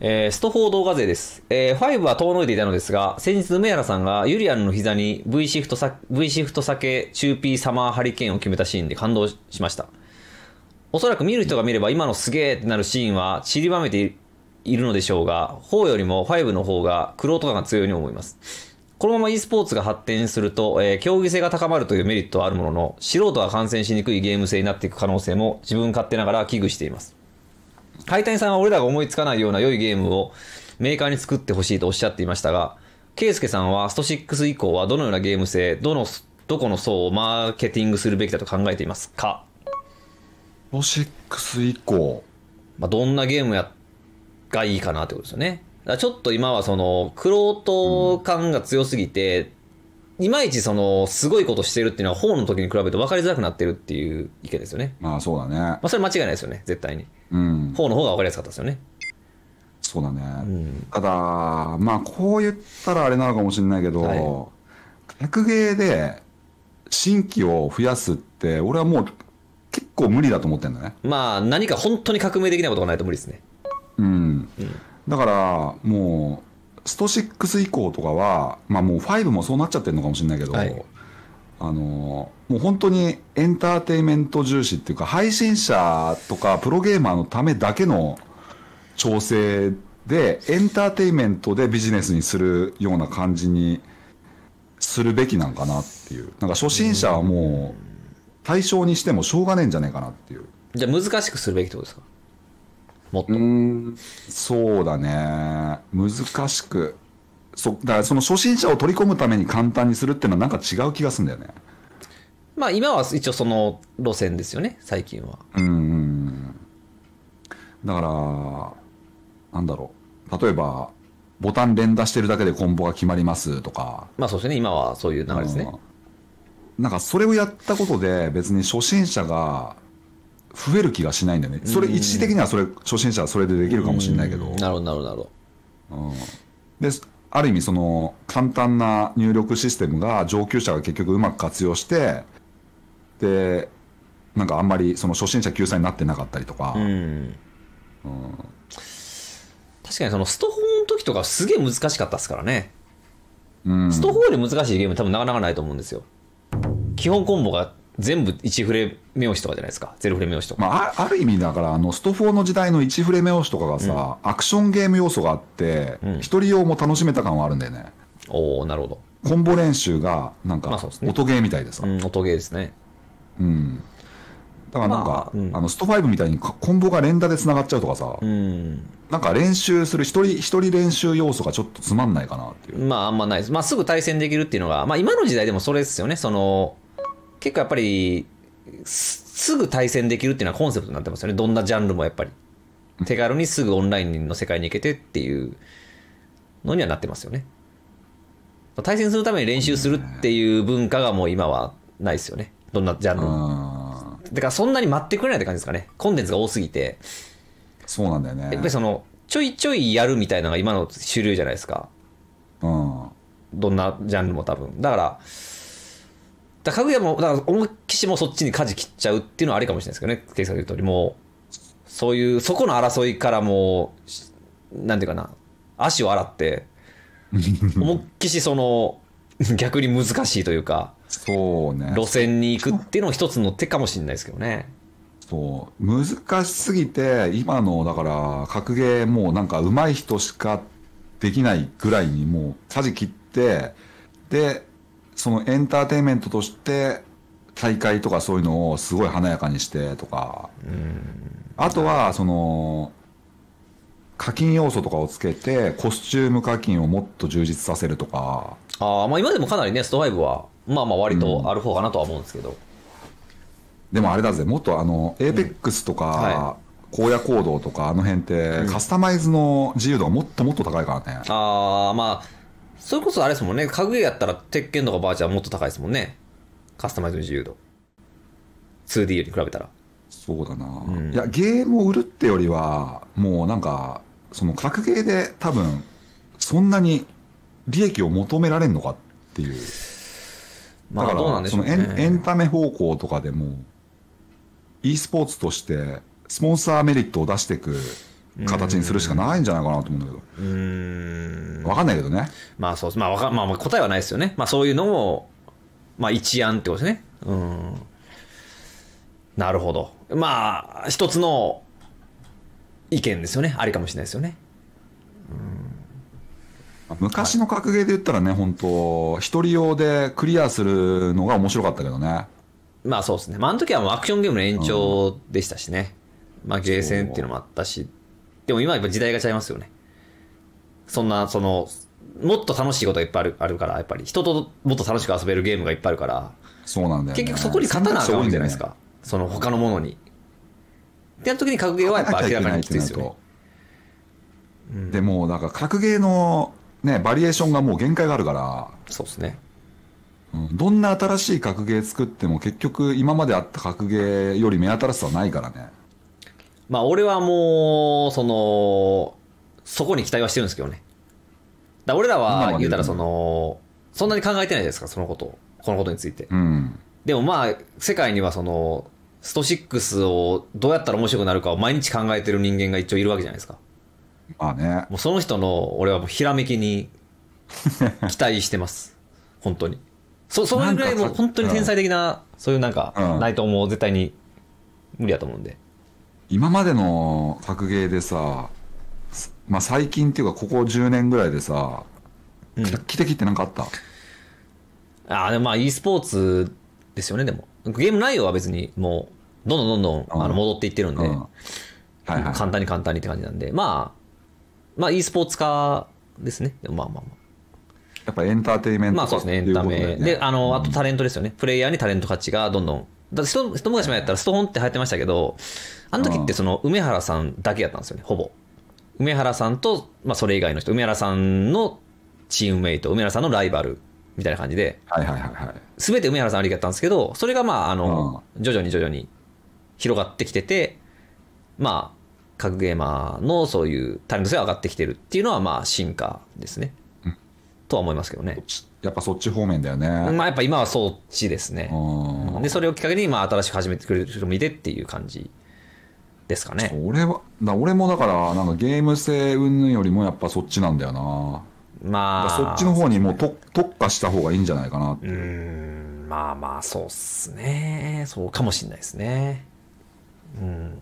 えー、ストフォー動画勢です。えー、5は遠のいていたのですが、先日梅原さんがユリアンの膝に V シフトさ、V シフト酒中 P サマーハリケーンを決めたシーンで感動しました。おそらく見る人が見れば今のすげーってなるシーンは散りばめているのでしょうが、4よりも5の方が苦労とかが強いように思います。このまま e スポーツが発展すると、えー、競技性が高まるというメリットはあるものの、素人が感染しにくいゲーム性になっていく可能性も自分勝手ながら危惧しています。タニさんは俺らが思いつかないような良いゲームをメーカーに作ってほしいとおっしゃっていましたが、ケイスケさんはスト6以降はどのようなゲーム性、どの、どこの層をマーケティングするべきだと考えていますかスト6以降。まあ、どんなゲームや、がいいかなってことですよね。ちょっと今はその、クロート感が強すぎて、いまいちその、すごいことしてるっていうのは、法の時に比べて分かりづらくなってるっていう意見ですよね。まあそうだね。まあそれ間違いないですよね、絶対に。うん。法の方が分かりやすかったですよね。そうだね。うん、ただ、まあこう言ったらあれなのかもしれないけど、はい、格ゲーで新規を増やすって、俺はもう結構無理だと思ってんだね。まあ何か本当に革命的なことがないと無理ですね。うん。うん、だから、もう、スト6以降とかは、まあ、もう5もそうなっちゃってるのかもしれないけど、はい、あのもう本当にエンターテインメント重視っていうか配信者とかプロゲーマーのためだけの調整でエンターテインメントでビジネスにするような感じにするべきなんかなっていうなんか初心者はもう対象にしてもしょうがねえんじゃないかなっていうじゃあ難しくするべきってことですかもっと。そうだね。難しく。そだからその初心者を取り込むために簡単にするっていうのはなんか違う気がするんだよね。まあ今は一応その路線ですよね、最近は。うん。だから、なんだろう。例えば、ボタン連打してるだけでコンボが決まりますとか。まあそうですね、今はそういう流れですね。うん、なんかそれをやったことで別に初心者が増える気がしないんだよね。それ、一時的にはそれ、初心者はそれでできるかもしれないけど。なるほど、なるほど。うん。で、ある意味その、簡単な入力システムが上級者が結局うまく活用して、で、なんかあんまりその初心者救済になってなかったりとか。うん。うん、確かにそのストホーの時とかすげえ難しかったですからね。うん、ストホーり難しいゲーム多分なかなかないと思うんですよ。基本コンボが全部1フレ目押しとかじゃないですか0フレ目押しとか、まあ、ある意味だからあのスト4の時代の1フレ目押しとかがさ、うん、アクションゲーム要素があって一、人用も楽しめた感はあるんだよねおおなるほどコンボ練習がなんか、まあね、音ゲーみたいでさ、うん、音ゲーですねうんだからなんか、まあ、うん、あのスト5みたいにコンボが連打でつながっちゃうとかさ、うん、なんか練習する一人一人練習要素がちょっとつまんないかなっていうまああんまないです、まあ、すぐ対戦できるっていうのが、まあ、今の時代でもそれですよねその結構やっぱりすぐ対戦できるっていうのはコンセプトになってますよねどんなジャンルもやっぱり手軽にすぐオンラインの世界に行けてっていうのにはなってますよね対戦するために練習するっていう文化がもう今はないですよねどんなジャンルもだからそんなに待ってくれないって感じですかねコンテンツが多すぎてそうなんだよねやっぱりそのちょいちょいやるみたいなのが今の主流じゃないですかうんどんなジャンルも多分だからだかぐやも、だから、思いっきしもそっちに舵切っちゃうっていうのはあれかもしれないですけどね、ケイさんが言う通り、もう、そういう、そこの争いからもう、なんていうかな、足を洗って、思いっきしその、逆に難しいというか、そうね。路線に行くっていうのも一つの手かもしれないですけどね。そう。難しすぎて、今の、だから、格ゲーもうなんか上手い人しかできないぐらいにもう、舵切って、で、そのエンターテインメントとして大会とかそういうのをすごい華やかにしてとか、あとはその課金要素とかをつけてコスチューム課金をもっと充実させるとかあ、まあ今でもかなりねストライブはまあまあ割とある方かなとは思うんですけど、でもあれだぜもっとあのペックスとか、荒野行動とかあの辺ってカスタマイズの自由度がもっともっと高いからね、ああまあそれこそあれですもんね、家具屋やったら鉄拳とかバーチャーもっと高いですもんね。カスタマイズの自由度。2D より比べたら。そうだな、うん、いや、ゲームを売るってよりは、もうなんか、その格ゲーで多分、そんなに利益を求められんのかっていう。んかだから、ね、そのエンエンタメ方向とかでも、e スポーツとして、スポンサーメリットを出していく形にするしかないんじゃないかなと思うんだけど。うん。わかんないけどね。まあそうまあわか、まあ、答えはないですよね。まあそういうのも、まあ一案ってことですね。うん。なるほど。まあ、一つの意見ですよね。ありかもしれないですよね。うん、昔の格ゲーで言ったらね、はい、本当一人用でクリアするのが面白かったけどね。まあそうですね。まああの時はアクションゲームの延長でしたしね。うん、まあゲーセンっていうのもあったし、でも今やっぱ時代が違いますよね。そんな、その、もっと楽しいことがいっぱいあるあるから、やっぱり。人ともっと楽しく遊べるゲームがいっぱいあるから。そうなんだよ、ね、結局そこに勝たなあかんじゃないですか。その他のものに。ってやった時に格ゲーはやっぱ諦めかにきついですよ、ねでも、なんか格ゲーのね、バリエーションがもう限界があるから。そうですね。うん、どんな新しい格ゲー作っても結局今まであった格ゲーより目新しさはないからね。まあ俺はもう、その、そこに期待はしてるんですけどね。だ俺らは言うたらその、そんなに考えてないですか、そのことを。このことについて。うん、でもまあ、世界にはその、スト6をどうやったら面白くなるかを毎日考えてる人間が一応いるわけじゃないですか。まあね。もうその人の、俺はもうひらめきに 期待してます。本当に。そ、そのぐらいもう本当に天才的な、そういうなんか、ないと思う、絶対に無理だと思うんで。今までの格ゲーでさ、まあ、最近っていうかここ10年ぐらいでさ、うん、画期的って何かあったああでもまあ e スポーツですよねでもゲーム内容は別にもうどんどんどんどんあの戻っていってるんで、うんうんはいはい、簡単に簡単にって感じなんでまあまあ e スポーツ化ですねまあまあまあやっぱエンターテイメントまあそうですねエンタメ、ね、であのあとタレントですよね、プレイヤーにタレント価値がどんどんだって一昔前やったらストホンって流行ってましたけど、あの時ってその梅原さんだけやったんですよね、ほぼ。梅原さんと、まあそれ以外の人、梅原さんのチームメイト、梅原さんのライバルみたいな感じで、はいはいはいはい。すべて梅原さんありったんですけど、それがまああの、徐々に徐々に広がってきてて、まあ、各ゲーマーのそういうタレント性が上がってきてるっていうのはまあ進化ですね。とは思いますけどね。やっぱそっち方面だよね。まあやっぱ今はそっちですね。で、それをきっかけにまあ新しく始めてくれる人もいてっていう感じですかね。俺は、だ俺もだからなんかゲーム性云々よりもやっぱそっちなんだよな。まあ。そっちの方にもうと、ね、特化した方がいいんじゃないかなってう。うん、まあまあそうっすね。そうかもしれないですね。うん。